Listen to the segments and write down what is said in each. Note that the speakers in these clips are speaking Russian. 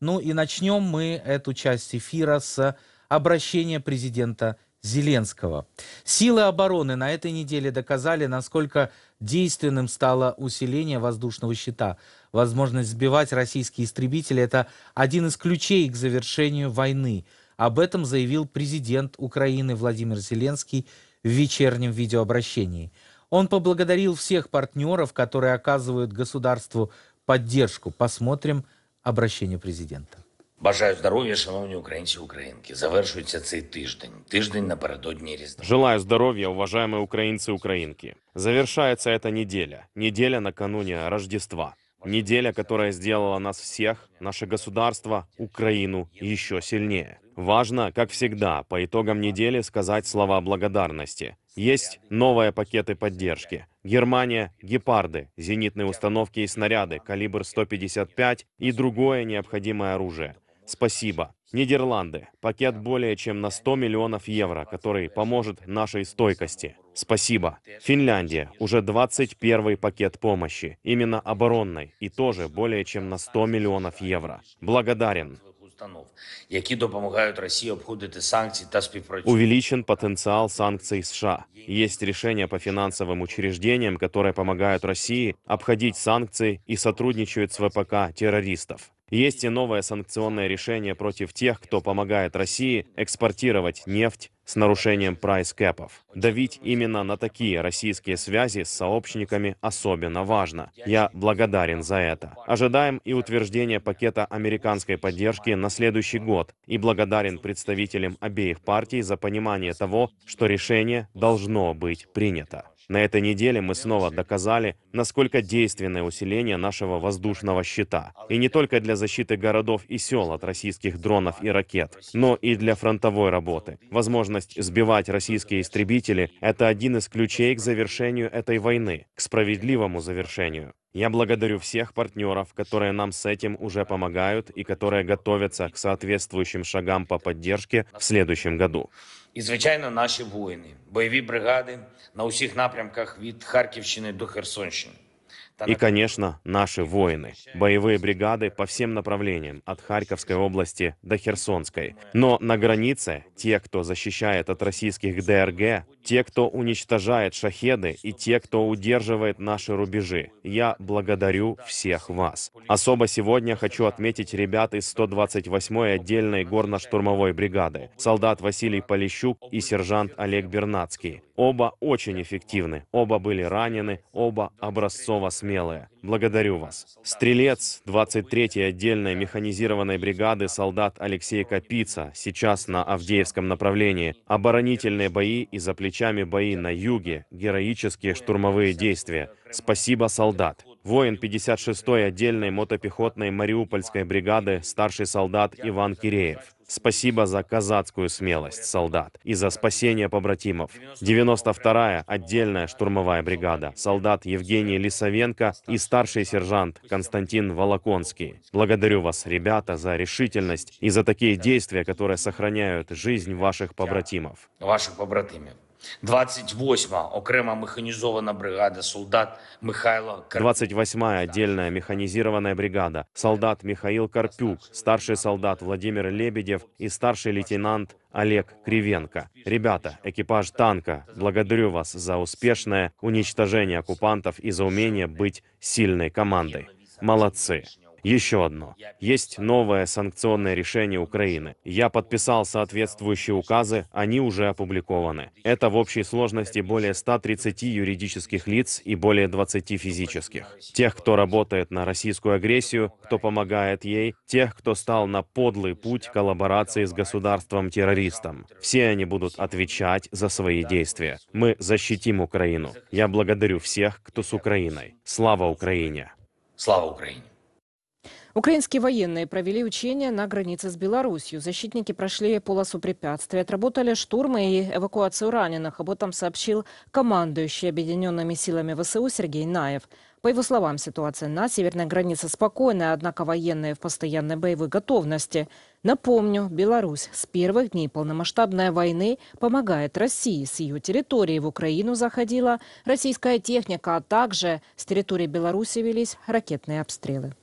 Ну и начнем мы эту часть эфира с обращения президента Зеленского. Силы обороны на этой неделе доказали, насколько действенным стало усиление воздушного щита. Возможность сбивать российские истребители – это один из ключей к завершению войны. Об этом заявил президент Украины Владимир Зеленский в вечернем видеообращении. Он поблагодарил всех партнеров, которые оказывают государству поддержку. Посмотрим – Обращение президента. Бажаю здоров'я, шановні українці і українки. Завершується цей тиждень. Тиждень напередодні різдва. Желаю здоров'я, уважаемые українці і українки. Завершается эта неделя. Неделя накануне Рождества. Неделя, которая сделала нас всех, наше государство, Украину еще сильнее. Важно, как всегда, по итогам недели сказать слова благодарности есть новые пакеты поддержки. Германия, гепарды, зенитные установки и снаряды, калибр 155 и другое необходимое оружие. Спасибо. Нидерланды. Пакет более чем на 100 миллионов евро, который поможет нашей стойкости. Спасибо. Финляндия. Уже 21 пакет помощи. Именно оборонной. И тоже более чем на 100 миллионов евро. Благодарен які допомагають Росії обходити санкції та співпрацювати. Увеличен потенциал санкций США. Есть решения по финансовым учреждениям, которые помогают России обходить санкции и сотрудничают с ВПК террористов. Есть и новое санкционное решение против тех, кто помогает России экспортировать нефть с нарушением прайс-кэпов. Давить именно на такие российские связи с сообщниками особенно важно. Я благодарен за это. Ожидаем и утверждение пакета американской поддержки на следующий год и благодарен представителям обеих партий за понимание того, что решение должно быть принято. На этой неделе мы снова доказали, насколько действенное усиление нашего воздушного щита. И не только для защиты городов и сел от российских дронов и ракет, но и для фронтовой работы. Возможность сбивать российские истребители – это один из ключей к завершению этой войны, к справедливому завершению. Я благодарю всех партнеров, которые нам с этим уже помогают и которые готовятся к соответствующим шагам по поддержке в следующем году. І, звичайно, наші воїни, бойові бригади на всех направлениях, от Харьковщины до Херсонщины. И, конечно, наши воины, боевые бригады по всем направлениям, от Харьковской области до Херсонской. Но на границе те, кто защищает от российских ДРГ, те, кто уничтожает шахеды и те, кто удерживает наши рубежи. Я благодарю всех вас. Особо сегодня хочу отметить ребят из 128-й отдельной горно-штурмовой бригады, солдат Василий Полищук и сержант Олег Бернацкий. Оба очень эффективны, оба были ранены, оба образцово смертны смелые. Благодарю вас. Стрелец 23-й отдельной механизированной бригады солдат Алексей Капица сейчас на Авдеевском направлении. Оборонительные бои и за плечами бои на юге, героические штурмовые действия. Спасибо, солдат. Воин 56-й отдельной мотопехотной Мариупольской бригады, старший солдат Иван Киреев. Спасибо за казацкую смелость, солдат, и за спасение побратимов. 92-я отдельная штурмовая бригада, солдат Евгений Лисовенко и старший сержант Константин Волоконский. Благодарю вас, ребята, за решительность и за такие действия, которые сохраняют жизнь ваших побратимов. Ваших побратимов. 28-ма окрема механізована бригада солдат Михайло Карпюк. 28 отдельная механизированная бригада. Солдат Михаил Карпюк, старший солдат Владимир Лебедев и старший лейтенант Олег Кривенко. Ребята, экипаж танка, благодарю вас за успешное уничтожение оккупантов и за умение быть сильной командой. Молодцы. Еще одно. Есть новое санкционное решение Украины. Я подписал соответствующие указы, они уже опубликованы. Это в общей сложности более 130 юридических лиц и более 20 физических. Тех, кто работает на российскую агрессию, кто помогает ей, тех, кто стал на подлый путь коллаборации с государством-террористом. Все они будут отвечать за свои действия. Мы защитим Украину. Я благодарю всех, кто с Украиной. Слава Украине! Слава Украине! Украинские военные провели учения на границе с Беларусью. Защитники прошли полосу препятствий, отработали штурмы и эвакуацию раненых. Об этом сообщил командующий объединенными силами ВСУ Сергей Наев. По его словам, ситуация на северной границе спокойная, однако военные в постоянной боевой готовности. Напомню, Беларусь с первых дней полномасштабной войны помогает России. С ее территории в Украину заходила российская техника, а также с территории Беларуси велись ракетные обстрелы.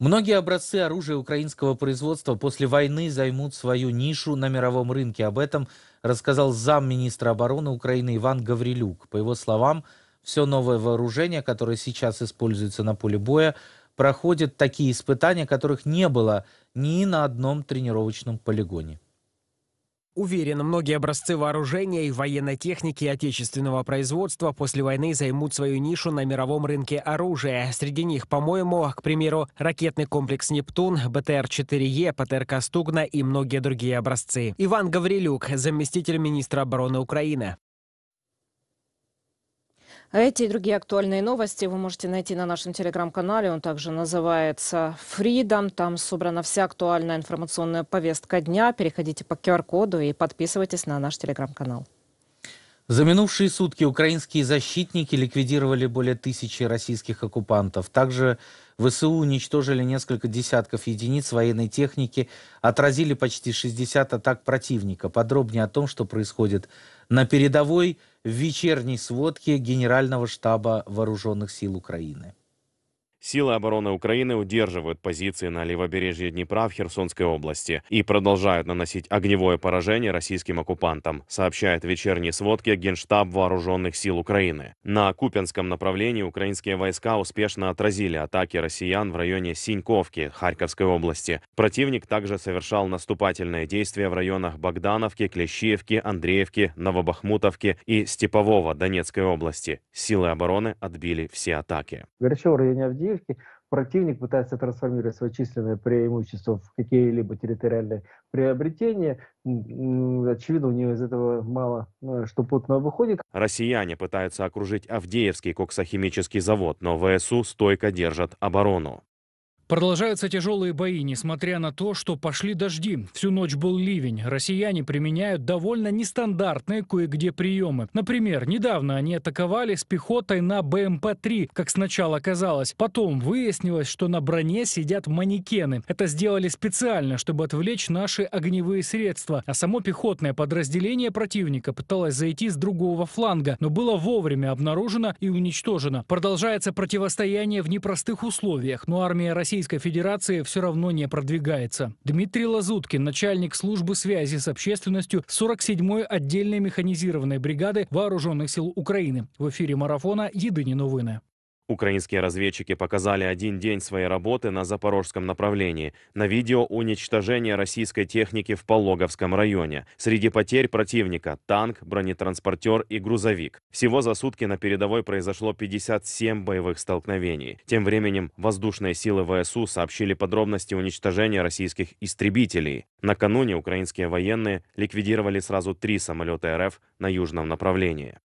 Многие образцы оружия украинского производства после войны займут свою нишу на мировом рынке. Об этом рассказал замминистра обороны Украины Иван Гаврилюк. По его словам, все новое вооружение, которое сейчас используется на поле боя, проходит такие испытания, которых не было ни на одном тренировочном полигоне. Уверен, многие образцы вооружения и военной техники отечественного производства после войны займут свою нишу на мировом рынке оружия. Среди них, по-моему, к примеру, ракетный комплекс «Нептун», БТР-4Е, ПТРК «Стугна» и многие другие образцы. Иван Гаврилюк, заместитель министра обороны Украины. А эти и другие актуальные новости вы можете найти на нашем телеграм-канале. Он также называется Freedom. Там собрана вся актуальная информационная повестка дня. Переходите по QR-коду и подписывайтесь на наш телеграм-канал. За минувшие сутки украинские защитники ликвидировали более тысячи российских оккупантов. Также ВСУ уничтожили несколько десятков единиц военной техники, отразили почти 60 атак противника. Подробнее о том, что происходит на передовой – в вечерней сводке Генерального штаба Вооруженных сил Украины. Силы обороны Украины удерживают позиции на левобережье Днепра в Херсонской области и продолжают наносить огневое поражение российским оккупантам, сообщает в сводки Генштаб Вооруженных сил Украины. На Купенском направлении украинские войска успешно отразили атаки россиян в районе Синьковки Харьковской области. Противник также совершал наступательные действия в районах Богдановки, Клещеевки, Андреевки, Новобахмутовки и Степового Донецкой области. Силы обороны отбили все атаки. Горячо в районе Авдеевки Авдеевки, противник пытается трансформировать свои численные преимущества в какие-либо территориальные приобретения. Очевидно, у нее из этого мало э, что путного выходит. Россияне пытаются окружить Авдеевский коксохимический завод, но ВСУ стойко держат оборону. Продолжаются тяжелые бои, несмотря на то, что пошли дожди. Всю ночь был ливень. Россияне применяют довольно нестандартные кое-где приемы. Например, недавно они атаковали с пехотой на БМП-3, как сначала казалось. Потом выяснилось, что на броне сидят манекены. Это сделали специально, чтобы отвлечь наши огневые средства. А само пехотное подразделение противника пыталось зайти с другого фланга, но было вовремя обнаружено и уничтожено. Продолжается противостояние в непростых условиях, но армия России Российской Федерации все равно не продвигается. Дмитрий Лазуткин, начальник службы связи с общественностью 47-й отдельной механизированной бригады Вооруженных сил Украины. В эфире марафона «Єдині новини». Украинские разведчики показали один день своей работы на запорожском направлении. На видео уничтожение российской техники в Пологовском районе. Среди потерь противника – танк, бронетранспортер и грузовик. Всего за сутки на передовой произошло 57 боевых столкновений. Тем временем воздушные силы ВСУ сообщили подробности уничтожения российских истребителей. Накануне украинские военные ликвидировали сразу три самолета РФ на южном направлении.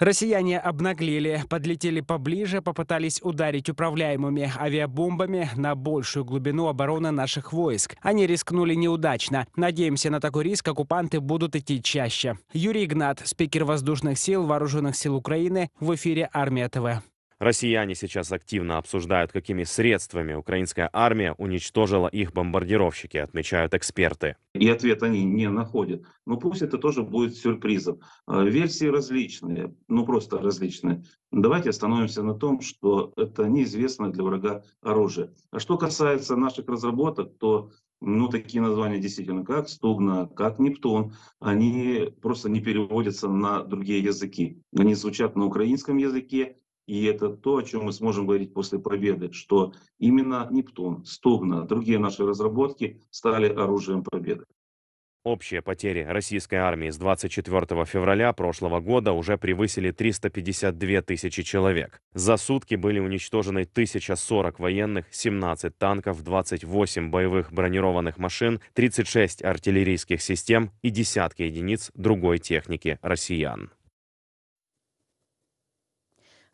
Россияне обнаглели, подлетели поближе, попытались ударить управляемыми авиабомбами на большую глубину обороны наших войск. Они рискнули неудачно. Надеемся, на такой риск оккупанты будут идти чаще. Юрий Игнат, спикер воздушных сил Вооруженных сил Украины в эфире «Армия ТВ». Россияне сейчас активно обсуждают, какими средствами украинская армия уничтожила их бомбардировщики, отмечают эксперты. И ответ они не находят. Но пусть это тоже будет сюрпризом. Э, версии различные, ну просто различные. Давайте остановимся на том, что это неизвестно для врага оружие. А что касается наших разработок, то ну, такие названия действительно, как Стугна, как Нептун, они просто не переводятся на другие языки. Они звучат на украинском языке, и это то, о чем мы сможем говорить после победы, что именно Нептун, Стугна, другие наши разработки стали оружием победы. Общие потери российской армии с 24 февраля прошлого года уже превысили 352 тысячи человек. За сутки были уничтожены 1040 военных, 17 танков, 28 боевых бронированных машин, 36 артиллерийских систем и десятки единиц другой техники россиян.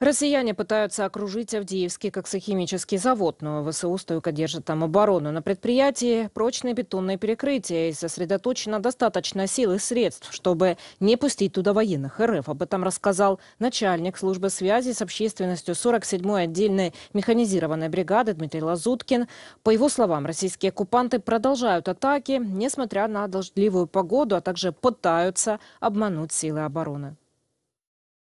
Россияне пытаются окружить Авдеевский коксохимический завод, но ВСУ стойко держит там оборону. На предприятии прочные бетонные перекрытия и сосредоточено достаточно сил и средств, чтобы не пустить туда военных РФ. Об этом рассказал начальник службы связи с общественностью 47-й отдельной механизированной бригады Дмитрий Лазуткин. По его словам, российские оккупанты продолжают атаки, несмотря на дождливую погоду, а также пытаются обмануть силы обороны.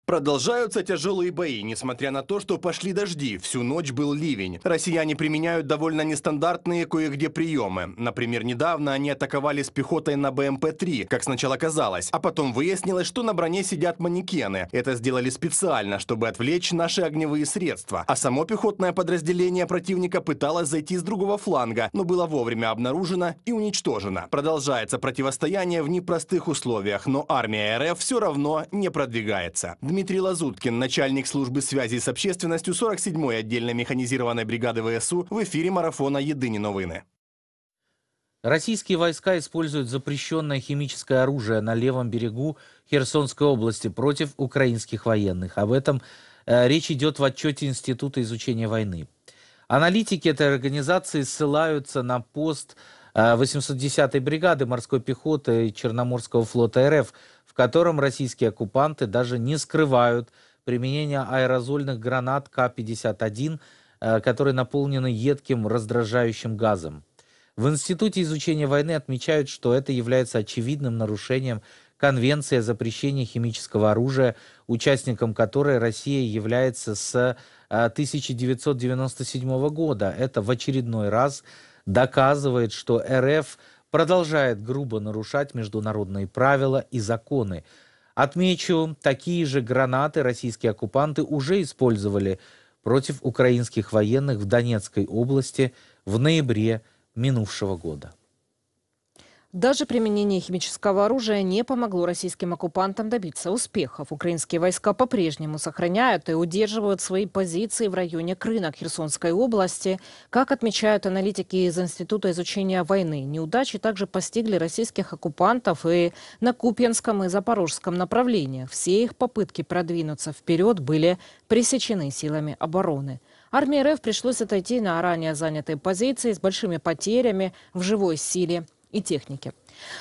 Продолжаются тяжелые бои, несмотря на то, что пошли дожди, всю ночь был ливень. Россияне применяют довольно нестандартные кое-где приемы. Например, недавно они атаковали с пехотой на БМП-3, как сначала казалось, а потом выяснилось, что на броне сидят манекены. Это сделали специально, чтобы отвлечь наши огневые средства. А само пехотное подразделение противника пыталось зайти с другого фланга, но было вовремя обнаружено и уничтожено. Продолжается противостояние в непростых условиях, но армия РФ все равно не продвигается. Дмитрий Дмитрий Лазуткин, начальник службы связи с общественностью 47-й отдельно механизированной бригады ВСУ в эфире марафона «Едыни новины». Российские войска используют запрещенное химическое оружие на левом берегу Херсонской области против украинских военных. Об этом э, речь идет в отчете Института изучения войны. Аналитики этой организации ссылаются на пост 810-й э, бригады морской пехоты Черноморского флота РФ в котором российские оккупанты даже не скрывают применение аэрозольных гранат К-51, э, которые наполнены едким раздражающим газом. В Институте изучения войны отмечают, что это является очевидным нарушением Конвенции о запрещении химического оружия, участником которой Россия является с 1997 э, года. Это в очередной раз доказывает, что РФ продолжает грубо нарушать международные правила и законы. Отмечу, такие же гранаты российские оккупанты уже использовали против украинских военных в Донецкой области в ноябре минувшего года. Даже применение химического оружия не помогло российским оккупантам добиться успехов. Украинские войска по-прежнему сохраняют и удерживают свои позиции в районе Крына Херсонской области. Как отмечают аналитики из Института изучения войны, неудачи также постигли российских оккупантов и на Купьянском и Запорожском направлениях. Все их попытки продвинуться вперед были пресечены силами обороны. Армии РФ пришлось отойти на ранее занятые позиции с большими потерями в живой силе и техники.